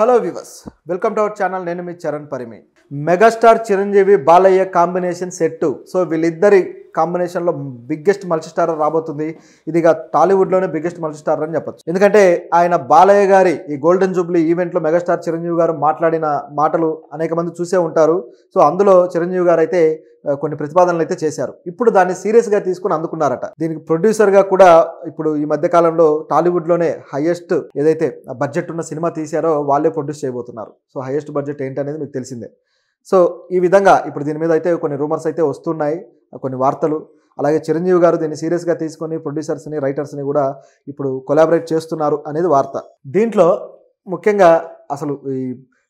hello viewers welcome to our channel నేను మీ Charan Parimi megastar Chiranjeevi Balayya combination set so వీళ్ళిద్దరి కాంబినేషన్లో బిగ్గెస్ట్ మల్టీస్టార్ రాబోతుంది ఇది టాలీవుడ్లోనే బిగ్గెస్ట్ మల్టీస్టార్ స్టార్ అని చెప్పొచ్చు ఎందుకంటే ఆయన బాలయ్య గారి ఈ గోల్డెన్ జూబ్లీ ఈవెంట్లో మెగాస్టార్ చిరంజీవి గారు మాట్లాడిన మాటలు అనేక మంది చూసే ఉంటారు సో అందులో చిరంజీవి గారు అయితే కొన్ని ప్రతిపాదనలు అయితే చేశారు ఇప్పుడు దాన్ని సీరియస్గా తీసుకుని అందుకున్నారట దీనికి ప్రొడ్యూసర్గా కూడా ఇప్పుడు ఈ మధ్య కాలంలో టాలీవుడ్లోనే హయ్యెస్ట్ ఏదైతే బడ్జెట్ ఉన్న సినిమా తీశారో వాళ్ళే ప్రొడ్యూస్ చేయబోతున్నారు సో హయ్యెస్ట్ బడ్జెట్ ఏంటనేది మీకు తెలిసిందే సో ఈ విధంగా ఇప్పుడు దీని మీద అయితే కొన్ని రూమర్స్ అయితే వస్తున్నాయి కొన్ని వార్తలు అలాగే చిరంజీవి గారు దీన్ని సీరియస్గా తీసుకొని ప్రొడ్యూసర్స్ని రైటర్స్ని కూడా ఇప్పుడు కొలాబరేట్ చేస్తున్నారు అనేది వార్త దీంట్లో ముఖ్యంగా అసలు ఈ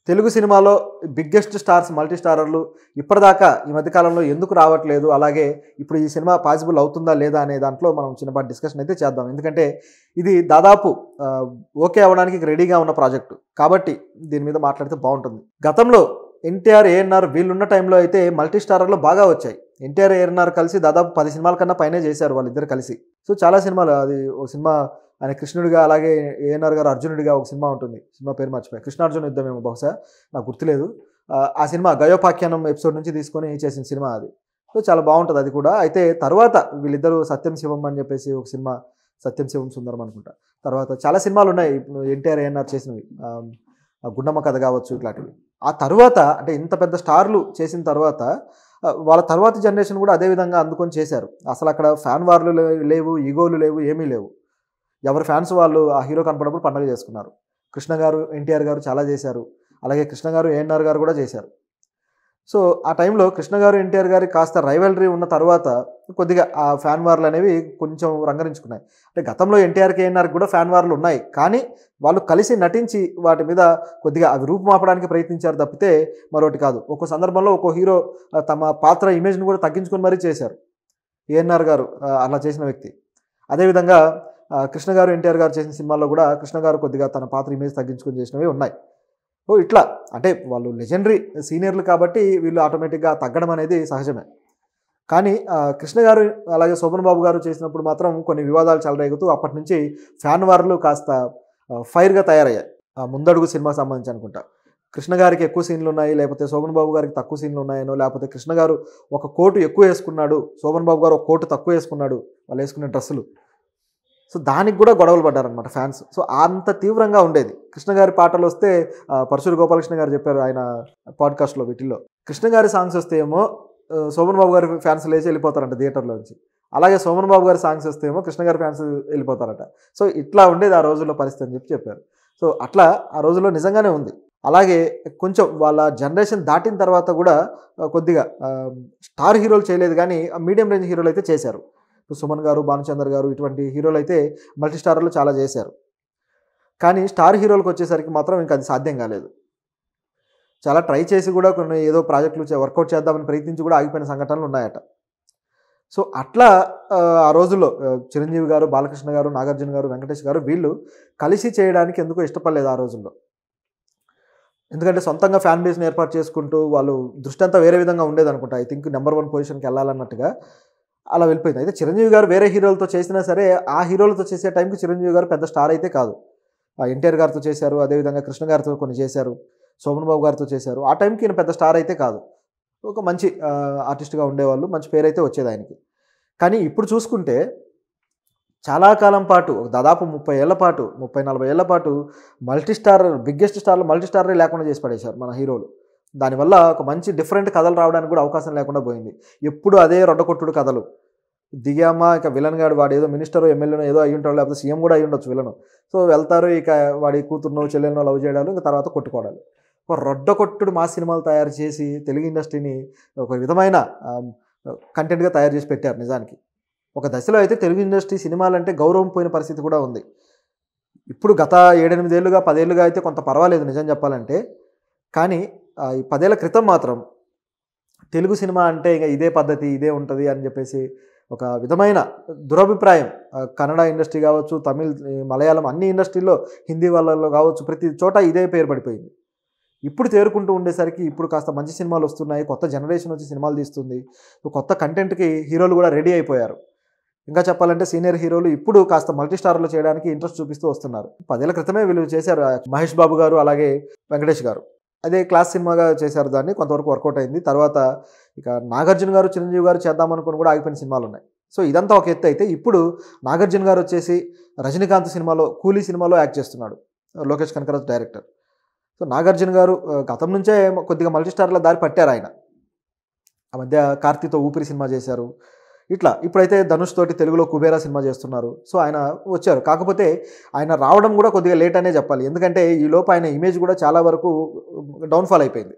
తెలుగు సినిమాలో బిగ్గెస్ట్ స్టార్స్ మల్టీ స్టారర్లు ఇప్పటిదాకా ఈ మధ్యకాలంలో ఎందుకు రావట్లేదు అలాగే ఇప్పుడు ఈ సినిమా పాసిబుల్ అవుతుందా లేదా అనే దాంట్లో మనం చిన్నపాటి డిస్కషన్ అయితే చేద్దాం ఎందుకంటే ఇది దాదాపు ఓకే అవ్వడానికి రెడీగా ఉన్న ప్రాజెక్టు కాబట్టి దీని మీద మాట్లాడితే బాగుంటుంది గతంలో ఎన్టీఆర్ ఏఎన్ఆర్ వీళ్ళున్న టైంలో అయితే మల్టీ బాగా వచ్చాయి ఎన్టీఆర్ ఏఎన్ఆర్ కలిసి దాదాపు పది సినిమాల కన్నా పైనే చేశారు వాళ్ళిద్దరు కలిసి సో చాలా సినిమాలు అది ఒక సినిమా ఆయన కృష్ణుడిగా అలాగే ఏఎన్ఆర్ గారు అర్జునుడిగా ఒక సినిమా ఉంటుంది సినిమా పేరు మర్చిపోయి కృష్ణార్జున ఏమో బహుశా నాకు గుర్తులేదు ఆ సినిమా గయోపాఖ్యానం ఎపిసోడ్ నుంచి తీసుకొని చేసిన సినిమా అది సో చాలా బాగుంటుంది అది కూడా అయితే తర్వాత వీళ్ళిద్దరూ సత్యం శివం అని చెప్పేసి ఒక సినిమా సత్యం శివం సుందరం అనుకుంటా తర్వాత చాలా సినిమాలు ఉన్నాయి ఎన్టీఆర్ ఏఎన్ఆర్ చేసినవి గుండమ్మ కథ కావచ్చు ఇట్లాంటివి ఆ తర్వాత అంటే ఇంత పెద్ద స్టార్లు చేసిన తర్వాత వాళ్ళ తర్వాత జనరేషన్ కూడా అదే విధంగా అందుకొని చేశారు అసలు అక్కడ ఫ్యాన్ వార్లు లేవు ఈగోలు లేవు ఏమీ లేవు ఎవరు ఫ్యాన్స్ వాళ్ళు ఆ హీరో కనపడప్పుడు పండుగ చేసుకున్నారు కృష్ణ గారు ఎన్టీఆర్ గారు చాలా చేశారు అలాగే కృష్ణ గారు ఏఎన్ఆర్ గారు కూడా చేశారు సో ఆ టైంలో కృష్ణ గారు ఎన్టీఆర్ గారి కాస్త రైవలరీ ఉన్న తర్వాత కొద్దిగా ఆ ఫ్యాన్ వార్లు అనేవి కొంచెం రంగరించుకున్నాయి అంటే గతంలో ఎన్టీఆర్ కేఎన్ఆర్ కూడా ఫ్యాన్ వార్లు ఉన్నాయి కానీ వాళ్ళు కలిసి నటించి వాటి మీద కొద్దిగా అవి రూపుమాపడానికి ప్రయత్నించారు తప్పితే మరొకటి కాదు ఒక్కో సందర్భంలో ఒక్కో హీరో తమ పాత్ర ఇమేజ్ను కూడా తగ్గించుకొని మరీ చేశారు ఏఎన్ఆర్ గారు అలా చేసిన వ్యక్తి అదేవిధంగా కృష్ణ గారు ఎన్టీఆర్ గారు చేసిన సినిమాల్లో కూడా కృష్ణ గారు కొద్దిగా తన పాత్ర ఇమేజ్ తగ్గించుకొని చేసినవి ఉన్నాయి ఓ ఇట్లా అంటే వాళ్ళు లెజెండరీ సీనియర్లు కాబట్టి వీళ్ళు ఆటోమేటిక్గా తగ్గడం అనేది సహజమే కానీ కృష్ణ గారు అలాగే శోభన్ బాబు గారు చేసినప్పుడు మాత్రం కొన్ని వివాదాలు చాలా రేగుతూ అప్పటి నుంచి ఫ్యాన్ వార్లు కాస్త ఫైర్గా తయారయ్యాయి ముందడుగు సినిమా సంబంధించి అనుకుంటా కృష్ణ గారికి ఎక్కువ సీన్లు ఉన్నాయి లేకపోతే శోభన్ బాబు గారికి తక్కువ సీన్లు ఉన్నాయనో లేకపోతే కృష్ణ గారు ఒక కోటు ఎక్కువ వేసుకున్నాడు శోభన్ బాబు గారు ఒక కోటు తక్కువ వేసుకున్నాడు వాళ్ళు వేసుకునే డ్రెస్సులు సో దానికి కూడా గొడవలు పడ్డారనమాట ఫ్యాన్స్ సో అంత తీవ్రంగా ఉండేది కృష్ణ గారి పాటలు వస్తే పరశుర గోపాలకృష్ణ గారు చెప్పారు ఆయన పాడ్కాస్ట్లో వీటిల్లో కృష్ణ గారి సాంగ్స్ వస్తే ఏమో శోభన్ బాబు గారి ఫ్యాన్స్ లేచి వెళ్ళిపోతారంట థియేటర్లోంచి అలాగే సోమన్ బాబు గారి సాంగ్స్ వస్తే ఏమో కృష్ణ గారి ఫ్యాన్స్ వెళ్ళిపోతారట సో ఇట్లా ఉండేది ఆ రోజుల్లో పరిస్థితి అని చెప్పి చెప్పారు సో అట్లా ఆ రోజుల్లో నిజంగానే ఉంది అలాగే కొంచెం వాళ్ళ జనరేషన్ దాటిన తర్వాత కూడా కొద్దిగా స్టార్ హీరోలు చేయలేదు కానీ మీడియం రేంజ్ హీరోలు అయితే చేశారు సుమన్ గారు భానుచందర్ గారు ఇటువంటి హీరోలు అయితే మల్టీస్టార్లో చాలా చేశారు కానీ స్టార్ హీరోలకు వచ్చేసరికి మాత్రం ఇంకా అది సాధ్యం కాలేదు చాలా ట్రై చేసి కూడా కొన్ని ఏదో ప్రాజెక్టులు వర్కౌట్ చేద్దామని ప్రయత్నించి కూడా ఆగిపోయిన సంఘటనలు ఉన్నాయట సో అట్లా ఆ రోజుల్లో చిరంజీవి గారు బాలకృష్ణ గారు నాగార్జున గారు వెంకటేష్ గారు వీళ్ళు కలిసి చేయడానికి ఎందుకో ఇష్టపడలేదు ఆ రోజుల్లో ఎందుకంటే సొంతంగా ఫ్యాన్ బేస్ని ఏర్పాటు చేసుకుంటూ వాళ్ళు దృష్టి అంతా వేరే విధంగా ఉండేది అనుకుంటా ఐ థింక్ నెంబర్ వన్ పొజిషన్కి వెళ్ళాలన్నట్టుగా అలా వెళ్ళిపోయింది అయితే చిరంజీవి గారు వేరే హీరోలతో చేసినా సరే ఆ హీరోలతో చేసే టైంకి చిరంజీవి గారు పెద్ద స్టార్ అయితే కాదు ఎన్టీఆర్ గారితో చేశారు అదేవిధంగా కృష్ణ గారితో కొన్ని చేశారు సోమన్ బాబు గారితో చేశారు ఆ టైంకి ఈయన పెద్ద స్టార్ అయితే కాదు ఒక మంచి ఆర్టిస్ట్గా ఉండేవాళ్ళు మంచి పేరు అయితే వచ్చేది ఆయనకి కానీ ఇప్పుడు చూసుకుంటే చాలా కాలం పాటు దాదాపు ముప్పై ఏళ్ల పాటు ముప్పై నలభై ఏళ్ల పాటు మల్టీ స్టార్ బిగ్గెస్ట్ స్టార్లు మల్టీ లేకుండా చేసి పడేశారు మన హీరోలు దానివల్ల ఒక మంచి డిఫరెంట్ కథలు రావడానికి కూడా అవకాశం లేకుండా పోయింది ఎప్పుడు అదే రొడ్డకొట్టుడు కథలు దిగామా ఇక విలన్ గాడు వాడు ఏదో మినిస్టర్ ఎమ్మెల్యేనో ఏదో అయ్యి ఉంటాడు లేకపోతే సీఎం కూడా అయ్యి ఉండొచ్చు విలను సో వెళ్తారు ఇక వాడి కూతురునో చెల్లెనో లవ్ చేయడాలు ఇంకా తర్వాత కొట్టుకోవడాలు ఒక రొడ్డకొట్టుడు మా సినిమాలు తయారు చేసి తెలుగు ఇండస్ట్రీని ఒక విధమైన కంటెంట్గా తయారు చేసి పెట్టారు నిజానికి ఒక దశలో అయితే తెలుగు ఇండస్ట్రీ సినిమాలంటే గౌరవం పోయిన పరిస్థితి కూడా ఉంది ఇప్పుడు గత ఏడెనిమిదేళ్ళుగా పదేళ్ళుగా అయితే కొంత పర్వాలేదు నిజం చెప్పాలంటే కానీ ఈ పదేళ్ల క్రితం మాత్రం తెలుగు సినిమా అంటే ఇంకా ఇదే పద్ధతి ఇదే ఉంటుంది అని చెప్పేసి ఒక విధమైన దురభిప్రాయం కన్నడ ఇండస్ట్రీ కావచ్చు తమిళ్ మలయాళం అన్ని ఇండస్ట్రీల్లో హిందీ వాళ్ళలో కావచ్చు ప్రతి చోట ఇదే పేరు పడిపోయింది ఇప్పుడు తేరుకుంటూ ఉండేసరికి ఇప్పుడు కాస్త మంచి సినిమాలు వస్తున్నాయి కొత్త జనరేషన్ వచ్చి సినిమాలు తీస్తుంది కొత్త కంటెంట్కి హీరోలు కూడా రెడీ అయిపోయారు ఇంకా చెప్పాలంటే సీనియర్ హీరోలు ఇప్పుడు కాస్త మల్టీ స్టార్లు చేయడానికి ఇంట్రెస్ట్ చూపిస్తూ వస్తున్నారు పదేళ్ల క్రితమే వీళ్ళు చేశారు మహేష్ బాబు గారు అలాగే వెంకటేష్ గారు అదే క్లాస్ సినిమాగా చేశారు దాన్ని కొంతవరకు వర్కౌట్ అయింది తర్వాత ఇక నాగార్జున గారు చిరంజీవి గారు చేద్దామనుకుని కూడా ఆగిపోయిన సినిమాలు ఉన్నాయి సో ఇదంతా ఒక ఎత్తు అయితే ఇప్పుడు నాగార్జున గారు వచ్చేసి రజనీకాంత్ సినిమాలో కూలీ సినిమాలో యాక్ట్ చేస్తున్నాడు లోకేష్ కనకరాజ్ డైరెక్టర్ సో నాగార్జున గారు గతం నుంచే కొద్దిగా మల్టీస్టార్ల దారి పట్టారు ఆయన ఆ మధ్య కార్తీతో ఊపిరి సినిమా చేశారు ఇట్లా ఇప్పుడైతే ధనుష్ తోటి తెలుగులో కుబేరా సినిమా చేస్తున్నారు సో ఆయన వచ్చారు కాకపోతే ఆయన రావడం కూడా కొద్దిగా లేట్ అనే చెప్పాలి ఎందుకంటే ఈ లోపు ఆయన ఇమేజ్ కూడా చాలా వరకు డౌన్ఫాల్ అయిపోయింది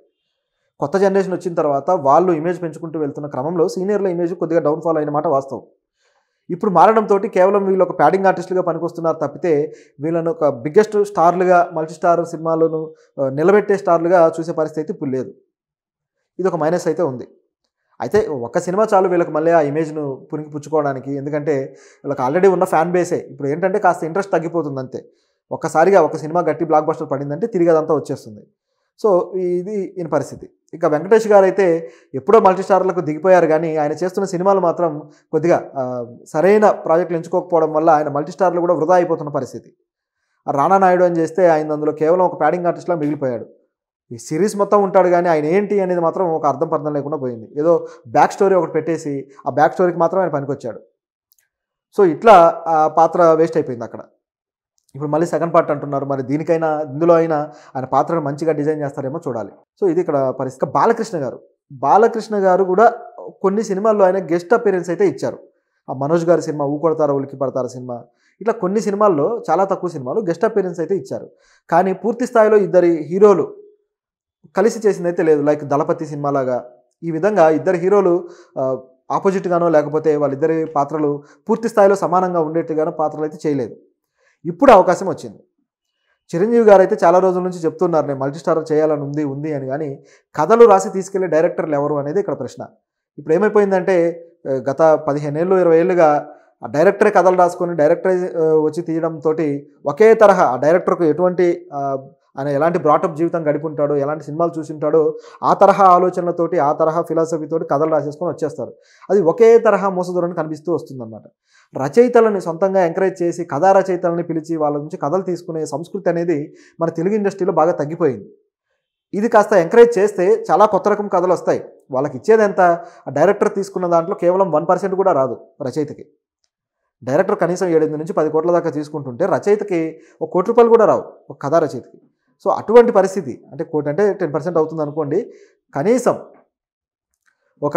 కొత్త జనరేషన్ వచ్చిన తర్వాత వాళ్ళు ఇమేజ్ పెంచుకుంటూ వెళ్తున్న క్రమంలో సీనియర్ల ఇమేజ్ కొద్దిగా డౌన్ఫాల్ అయిన మాట వాస్తవం ఇప్పుడు మారడంతో కేవలం వీళ్ళు ఒక ప్యాడింగ్ ఆర్టిస్టులుగా పనికొస్తున్నారు తప్పితే వీళ్ళను ఒక బిగ్గెస్ట్ స్టార్లుగా మల్టీ స్టార్ సినిమాలను నిలబెట్టే స్టార్లుగా చూసే పరిస్థితి ఇప్పుడు లేదు ఇది ఒక మైనస్ అయితే ఉంది అయితే ఒక సినిమా చాలు వీళ్ళకి మళ్ళీ ఆ ఇమేజ్ను పునికి పుచ్చుకోవడానికి ఎందుకంటే వీళ్ళకి ఆల్రెడీ ఉన్న ఫ్యాన్ బేసే ఇప్పుడు ఏంటంటే కాస్త ఇంట్రెస్ట్ తగ్గిపోతుంది అంతే ఒక్కసారిగా ఒక సినిమా గట్టి బ్లాక్ బస్టర్ పడిందంటే తిరిగి అదంతా వచ్చేస్తుంది సో ఇది ఈయన పరిస్థితి ఇక వెంకటేష్ గారు అయితే ఎప్పుడో మల్టీస్టార్లకు దిగిపోయారు కానీ ఆయన చేస్తున్న సినిమాలు మాత్రం కొద్దిగా సరైన ప్రాజెక్టులు ఎంచుకోకపోవడం వల్ల ఆయన మల్టీస్టార్లు కూడా వృధా అయిపోతున్న పరిస్థితి రానా నాయుడు అని చేస్తే ఆయన అందులో కేవలం ఒక ప్యాడింగ్ ఆర్టిస్ట్లా మిగిలిపోయాడు ఈ సిరీస్ మొత్తం ఉంటాడు కానీ ఆయన ఏంటి అనేది మాత్రం ఒక అర్థం పర్థం లేకుండా పోయింది ఏదో బ్యాక్ స్టోరీ ఒకటి పెట్టేసి ఆ బ్యాక్ స్టోరీకి మాత్రం ఆయన పనికొచ్చాడు సో ఇట్లా ఆ పాత్ర వేస్ట్ అయిపోయింది అక్కడ ఇప్పుడు మళ్ళీ సెకండ్ పార్ట్ అంటున్నారు మరి దీనికైనా ఇందులో అయినా ఆయన పాత్రను మంచిగా డిజైన్ చేస్తారేమో చూడాలి సో ఇది ఇక్కడ పరిస్థితి బాలకృష్ణ గారు బాలకృష్ణ గారు కూడా కొన్ని సినిమాల్లో ఆయన గెస్ట్ అపీరెన్స్ అయితే ఇచ్చారు ఆ మనోజ్ గారి సినిమా ఊకొడతారా ఉలికి పడతారు సినిమా ఇట్లా కొన్ని సినిమాల్లో చాలా తక్కువ సినిమాలు గెస్ట్ అపీరెన్స్ అయితే ఇచ్చారు కానీ పూర్తి స్థాయిలో ఇద్దరి హీరోలు కలిసి చేసిందైతే లేదు లైక్ దళపతి సినిమాలాగా ఈ విధంగా ఇద్దరు హీరోలు ఆపోజిట్గానో లేకపోతే వాళ్ళిద్దరి పాత్రలు పూర్తి స్థాయిలో సమానంగా ఉండేట్టుగానో పాత్రలు అయితే చేయలేదు ఇప్పుడు అవకాశం వచ్చింది చిరంజీవి గారు అయితే చాలా రోజుల నుంచి చెప్తున్నారు నేను మల్టీస్టార్ చేయాలని ఉంది ఉంది అని కానీ కథలు రాసి తీసుకెళ్లే డైరెక్టర్లు ఎవరు అనేది ఇక్కడ ప్రశ్న ఇప్పుడు ఏమైపోయిందంటే గత పదిహేను ఏళ్ళు ఇరవై ఏళ్ళుగా ఆ డైరెక్టరే కథలు రాసుకొని డైరెక్టరే వచ్చి తీయడంతో ఒకే తరహా ఆ డైరెక్టర్కు ఎటువంటి ఆయన ఎలాంటి బ్రాటప్ జీవితం గడిపుంటాడో ఎలాంటి సినిమాలు చూసింటాడో ఆ తరహా ఆలోచనలతోటి ఆ తరహా ఫిలాసఫీతోటి కథలు రాసేసుకొని వచ్చేస్తారు అది ఒకే తరహా మోసదూరని కనిపిస్తూ వస్తుందన్నమాట రచయితలని సొంతంగా ఎంకరేజ్ చేసి కథా రచయితలని పిలిచి వాళ్ళ నుంచి కథలు తీసుకునే సంస్కృతి అనేది మన తెలుగు ఇండస్ట్రీలో బాగా తగ్గిపోయింది ఇది కాస్త ఎంకరేజ్ చేస్తే చాలా కొత్త రకం కథలు వస్తాయి వాళ్ళకి ఇచ్చేది ఎంత డైరెక్టర్ తీసుకున్న దాంట్లో కేవలం వన్ పర్సెంట్ కూడా రాదు రచయితకి డైరెక్టర్ కనీసం ఏడెనిమిది నుంచి పది కోట్ల దాకా తీసుకుంటుంటే రచయితకి ఒక కోటి రూపాయలు కూడా రావు ఒక కథా రచయితకి సో అటువంటి పరిస్థితి అంటే కోటి అంటే టెన్ పర్సెంట్ అవుతుంది అనుకోండి కనీసం ఒక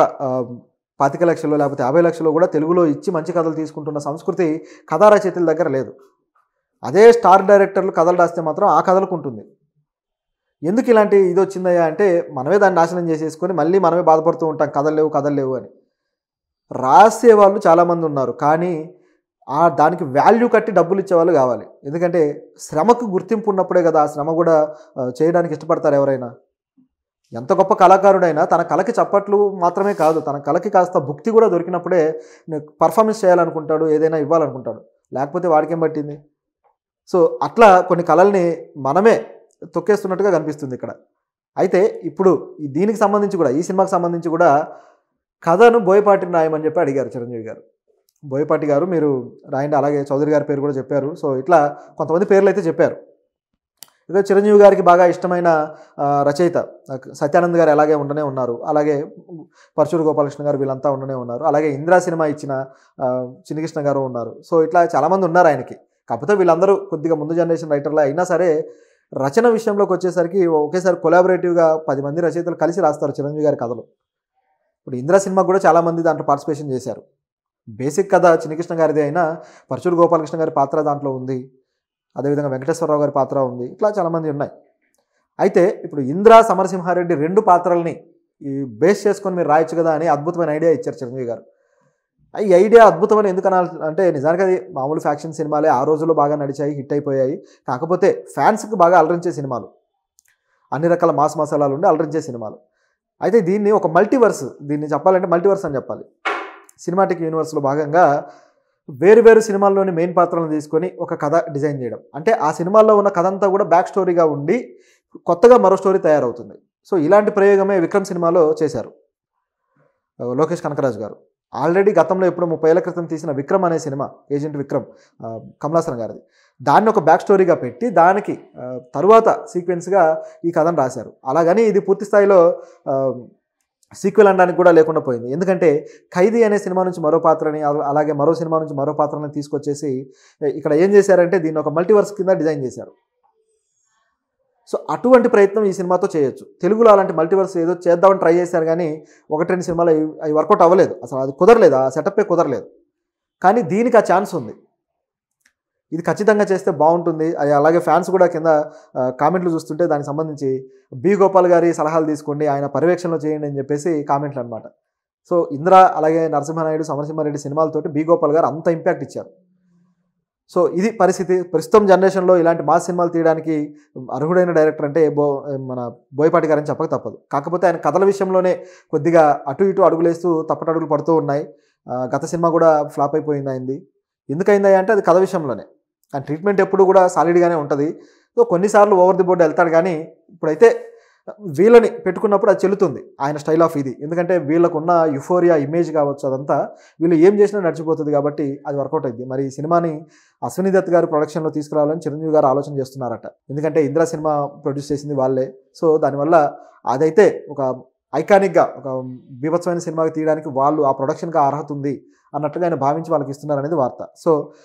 పాతిక లక్షలు లేకపోతే యాభై లక్షలు కూడా తెలుగులో ఇచ్చి మంచి కథలు తీసుకుంటున్న సంస్కృతి కథా రచయితల దగ్గర లేదు అదే స్టార్ డైరెక్టర్లు కథలు రాస్తే మాత్రం ఆ కథలకు ఉంటుంది ఎందుకు ఇలాంటి ఇది వచ్చిందయ్యా అంటే మనమే దాన్ని నాశనం చేసేసుకొని మళ్ళీ మనమే బాధపడుతూ ఉంటాం కథలు లేవు కథలు లేవు అని రాసేవాళ్ళు చాలామంది ఉన్నారు కానీ ఆ దానికి వాల్యూ కట్టి డబ్బులు ఇచ్చేవాళ్ళు కావాలి ఎందుకంటే శ్రమకు గుర్తింపు ఉన్నప్పుడే కదా ఆ శ్రమ కూడా చేయడానికి ఇష్టపడతారు ఎవరైనా ఎంత గొప్ప కళాకారుడైనా తన కళకి చప్పట్లు మాత్రమే కాదు తన కళకి కాస్త భుక్తి కూడా దొరికినప్పుడే పర్ఫార్మెన్స్ చేయాలనుకుంటాడు ఏదైనా ఇవ్వాలనుకుంటాడు లేకపోతే వాడికేం పట్టింది సో అట్లా కొన్ని కళల్ని మనమే తొక్కేస్తున్నట్టుగా కనిపిస్తుంది ఇక్కడ అయితే ఇప్పుడు దీనికి సంబంధించి కూడా ఈ సినిమాకి సంబంధించి కూడా కథను బోయపాటి రాయమని చెప్పి అడిగారు చిరంజీవి గారు బోయపాటి గారు మీరు రాయండి అలాగే చౌదరి గారి పేరు కూడా చెప్పారు సో ఇట్లా కొంతమంది పేర్లు అయితే చెప్పారు ఇక చిరంజీవి గారికి బాగా ఇష్టమైన రచయిత సత్యానంద్ గారు అలాగే ఉండనే ఉన్నారు అలాగే పరచూరు గోపాలకృష్ణ గారు వీళ్ళంతా ఉండనే ఉన్నారు అలాగే ఇందిరా సినిమా ఇచ్చిన చిన్నకృష్ణ గారు ఉన్నారు సో ఇట్లా చాలామంది ఉన్నారు ఆయనకి కాకపోతే వీళ్ళందరూ కొద్దిగా ముందు జనరేషన్ రైటర్లో అయినా సరే రచన విషయంలోకి వచ్చేసరికి ఒకేసారి కొలాబరేటివ్గా పది మంది రచయితలు కలిసి రాస్తారు చిరంజీవి గారి కథలు ఇప్పుడు ఇందిరా సినిమా కూడా చాలామంది దాంట్లో పార్టిసిపేషన్ చేశారు బేసిక్ కథ చిన్నకృష్ణ గారిది అయినా పరచూరు గోపాలకృష్ణ గారి పాత్ర దాంట్లో ఉంది అదేవిధంగా వెంకటేశ్వరరావు గారి పాత్ర ఉంది ఇట్లా చాలామంది ఉన్నాయి అయితే ఇప్పుడు ఇంద్ర సమరసింహారెడ్డి రెండు పాత్రల్ని ఈ బేస్ చేసుకొని మీరు రాయొచ్చు కదా అని అద్భుతమైన ఐడియా ఇచ్చారు చిరంజీవి గారు ఈ ఐడియా అద్భుతమైన ఎందుకు అనాలి అంటే నిజానికి అది మామూలు ఫ్యాక్షన్ సినిమాలే ఆ రోజుల్లో బాగా నడిచాయి హిట్ అయిపోయాయి కాకపోతే ఫ్యాన్స్కి బాగా అలరించే సినిమాలు అన్ని రకాల మాస్ మసాలాలు ఉండి అలరించే సినిమాలు అయితే దీన్ని ఒక మల్టీవర్స్ దీన్ని చెప్పాలంటే మల్టీవర్స్ అని చెప్పాలి సినిమాటిక్ యూనివర్స్లో భాగంగా వేరు వేరు సినిమాల్లోని మెయిన్ పాత్రలను తీసుకొని ఒక కథ డిజైన్ చేయడం అంటే ఆ సినిమాల్లో ఉన్న కథ అంతా కూడా బ్యాక్ స్టోరీగా ఉండి కొత్తగా మరో స్టోరీ తయారవుతుంది సో ఇలాంటి ప్రయోగమే విక్రమ్ సినిమాలో చేశారు లోకేష్ కనకరాజు గారు ఆల్రెడీ గతంలో ఎప్పుడు ముప్పై ఏళ్ల క్రితం తీసిన విక్రమ్ అనే సినిమా ఏజెంట్ విక్రమ్ కమలాసన్ గారిది దాన్ని ఒక బ్యాక్ స్టోరీగా పెట్టి దానికి తరువాత సీక్వెన్స్గా ఈ కథను రాశారు అలాగని ఇది పూర్తి స్థాయిలో సీక్వెల్ అనడానికి కూడా లేకుండా పోయింది ఎందుకంటే ఖైదీ అనే సినిమా నుంచి మరో పాత్రని అలాగే మరో సినిమా నుంచి మరో పాత్రని తీసుకొచ్చేసి ఇక్కడ ఏం చేశారంటే దీన్ని ఒక మల్టీవర్స్ కింద డిజైన్ చేశారు సో అటువంటి ప్రయత్నం ఈ సినిమాతో చేయొచ్చు తెలుగులో అలాంటి మల్టీవర్స్ ఏదో చేద్దామని ట్రై చేశారు కానీ ఒకటి రెండు సినిమాలు అవి వర్కౌట్ అవ్వలేదు అసలు అది కుదరలేదు ఆ సెటప్పే కుదరలేదు కానీ దీనికి ఆ ఛాన్స్ ఉంది ఇది ఖచ్చితంగా చేస్తే బాగుంటుంది అలాగే ఫ్యాన్స్ కూడా కింద కామెంట్లు చూస్తుంటే దానికి సంబంధించి బి గోపాల్ గారి సలహాలు తీసుకోండి ఆయన పర్యవేక్షణలో చేయండి అని చెప్పేసి కామెంట్లు అనమాట సో ఇంద్ర అలాగే నరసింహనాయుడు సమరసింహారెడ్డి సినిమాలతోటి బి గోపాల్ గారు అంత ఇంపాక్ట్ ఇచ్చారు సో ఇది పరిస్థితి ప్రస్తుతం జనరేషన్లో ఇలాంటి మాస్ సినిమాలు తీయడానికి అర్హుడైన డైరెక్టర్ అంటే బో మన బోయపాటి గారని చెప్పక తప్పదు కాకపోతే ఆయన కథల విషయంలోనే కొద్దిగా అటు ఇటు అడుగులేస్తూ తప్పటడుగులు పడుతూ ఉన్నాయి గత సినిమా కూడా ఫ్లాప్ అయిపోయింది అయింది ఎందుకైందా అంటే అది కథ విషయంలోనే ఆ ట్రీట్మెంట్ ఎప్పుడు కూడా సాలిడ్గానే ఉంటుంది సో కొన్నిసార్లు ఓవర్ ది బోర్డ్ వెళ్తాడు కానీ ఇప్పుడైతే వీళ్ళని పెట్టుకున్నప్పుడు అది చెల్లుతుంది ఆయన స్టైల్ ఆఫ్ ఇది ఎందుకంటే వీళ్ళకున్న యుఫోరియా ఇమేజ్ కావచ్చు అదంతా వీళ్ళు ఏం చేసినా నడిచిపోతుంది కాబట్టి అది వర్కౌట్ అయింది మరి సినిమాని అశ్విని దత్ గారు ప్రొడక్షన్లో తీసుకురావాలని చిరంజీవి గారు ఆలోచన చేస్తున్నారట ఎందుకంటే ఇందిరా సినిమా ప్రొడ్యూస్ చేసింది వాళ్ళే సో దానివల్ల అదైతే ఒక ఐకానిక్గా ఒక బీభత్సమైన సినిమాకి తీయడానికి వాళ్ళు ఆ ప్రొడక్షన్గా అర్హత ఉంది అన్నట్టుగా ఆయన భావించి వాళ్ళకి ఇస్తున్నారనేది వార్త సో